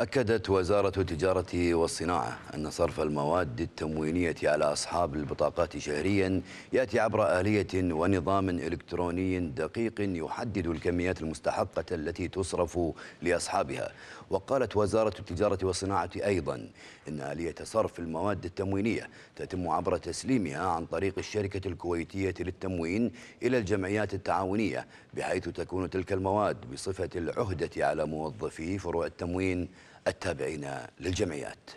أكدت وزارة التجارة والصناعة أن صرف المواد التموينية على أصحاب البطاقات شهريا يأتي عبر آلية ونظام إلكتروني دقيق يحدد الكميات المستحقة التي تصرف لأصحابها وقالت وزارة التجارة والصناعة أيضا أن آلية صرف المواد التموينية تتم عبر تسليمها عن طريق الشركة الكويتية للتموين إلى الجمعيات التعاونية بحيث تكون تلك المواد بصفة العهدة على موظفي فروع التموين التابعين للجمعيات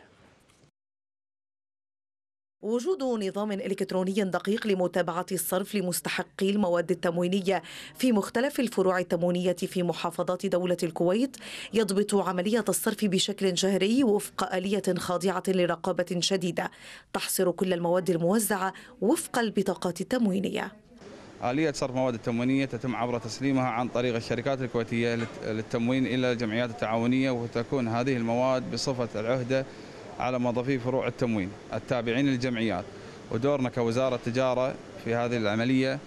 وجود نظام إلكتروني دقيق لمتابعة الصرف لمستحقي المواد التموينية في مختلف الفروع التموينية في محافظات دولة الكويت يضبط عملية الصرف بشكل جهري وفق آلية خاضعة لرقابة شديدة تحصر كل المواد الموزعة وفق البطاقات التموينية آلية صرف مواد التموينية تتم عبر تسليمها عن طريق الشركات الكويتية للتموين إلى الجمعيات التعاونية وتكون هذه المواد بصفة العهدة على موظفي فروع التموين التابعين للجمعيات ودورنا كوزارة تجارة في هذه العملية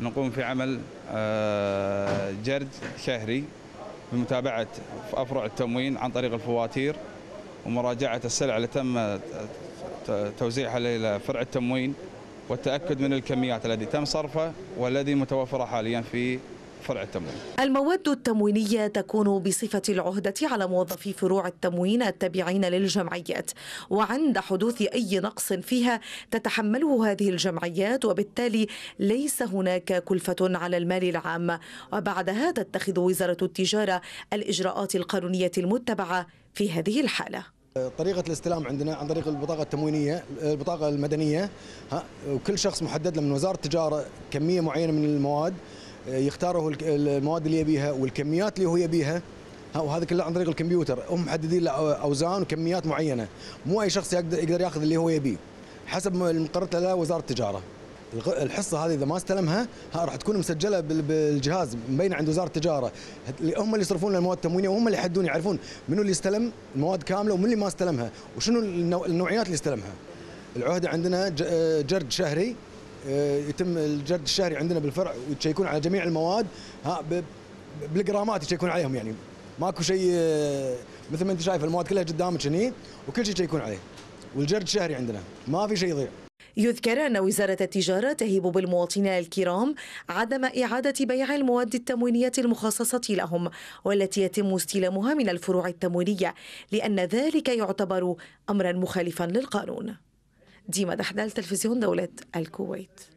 نقوم في عمل آه، جرد شهري بمتابعة أفرع التموين عن طريق الفواتير ومراجعة السلع اللي تم توزيعها إلى فرع التموين والتأكد من الكميات التي تم صرفها والذي متوفرة حاليا في فرع التموين المواد التموينية تكون بصفة العهدة على موظفي فروع التموين التابعين للجمعيات وعند حدوث أي نقص فيها تتحمله هذه الجمعيات وبالتالي ليس هناك كلفة على المال العام وبعدها تتخذ وزارة التجارة الإجراءات القانونية المتبعة في هذه الحاله طريقة الاستلام عندنا عن طريق البطاقة التموينية البطاقة المدنية ها وكل شخص محدد له من وزارة التجارة كمية معينة من المواد آه، يختاره المواد اللي يبيها والكميات اللي هو يبيها وهذا كله عن طريق الكمبيوتر هم محددين له اوزان وكميات معينه مو اي شخص يقدر ياخذ اللي هو يبيه حسب مقررته له وزاره التجاره الحصه هذه اذا ما استلمها راح تكون مسجله بالجهاز مبينه عند وزاره التجاره هم اللي يصرفون المواد التموينيه وهم اللي يحدون يعرفون منو اللي استلم المواد كامله ومن اللي ما استلمها وشنو النوعيات اللي استلمها العهده عندنا آه، جرد شهري آه، يتم الجرد الشهري عندنا بالفرع ويتشيكون على جميع المواد ها بالجرامات يشيكون عليهم يعني ماكو شيء آه، مثل ما انت شايف المواد كلها قدامك هني وكل شيء يكون عليه والجرد الشهري عندنا ما في شيء يضيع يذكر أن وزارة التجارة تهيب بالمواطنين الكرام عدم إعادة بيع المواد التموينية المخصصة لهم والتي يتم استلامها من الفروع التموينية لأن ذلك يعتبر أمرا مخالفا للقانون ديما دحدال تلفزيون دولة الكويت